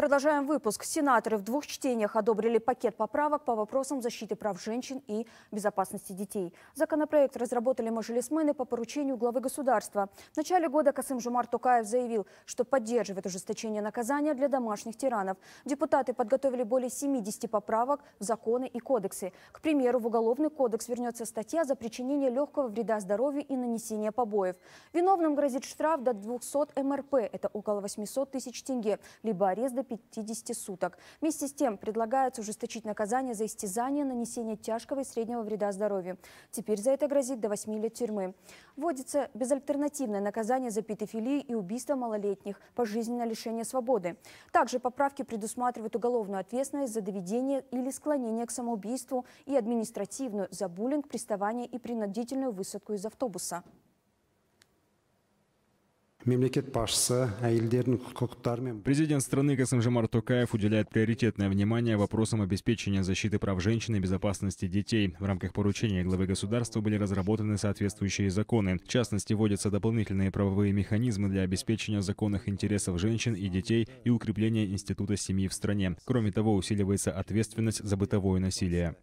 Продолжаем выпуск. Сенаторы в двух чтениях одобрили пакет поправок по вопросам защиты прав женщин и безопасности детей. Законопроект разработали мажилисмены по поручению главы государства. В начале года Касым Жумар Тукаев заявил, что поддерживает ужесточение наказания для домашних тиранов. Депутаты подготовили более 70 поправок в законы и кодексы. К примеру, в Уголовный кодекс вернется статья за причинение легкого вреда здоровью и нанесение побоев. Виновным грозит штраф до 200 МРП, это около 800 тысяч тенге, либо арест до 50 суток. Вместе с тем предлагается ужесточить наказание за истязание, нанесение тяжкого и среднего вреда здоровью. Теперь за это грозит до 8 лет тюрьмы. Вводится безальтернативное наказание за педофилию и убийство малолетних, пожизненное лишение свободы. Также поправки предусматривают уголовную ответственность за доведение или склонение к самоубийству и административную за буллинг, приставание и принудительную высадку из автобуса мемлекет басшысы әйелдердің а құқықтары президент страны Касым-Жомарт токаев уделяет приоритетное внимание вопросам обеспечения защиты прав женщин и безопасности детей в рамках поручения главы государства были разработаны соответствующие законы в частности вводятся дополнительные правовые механизмы для обеспечения законных интересов женщин и детей и укрепления института семьи в стране кроме того усиливается ответственность за бытовое насилие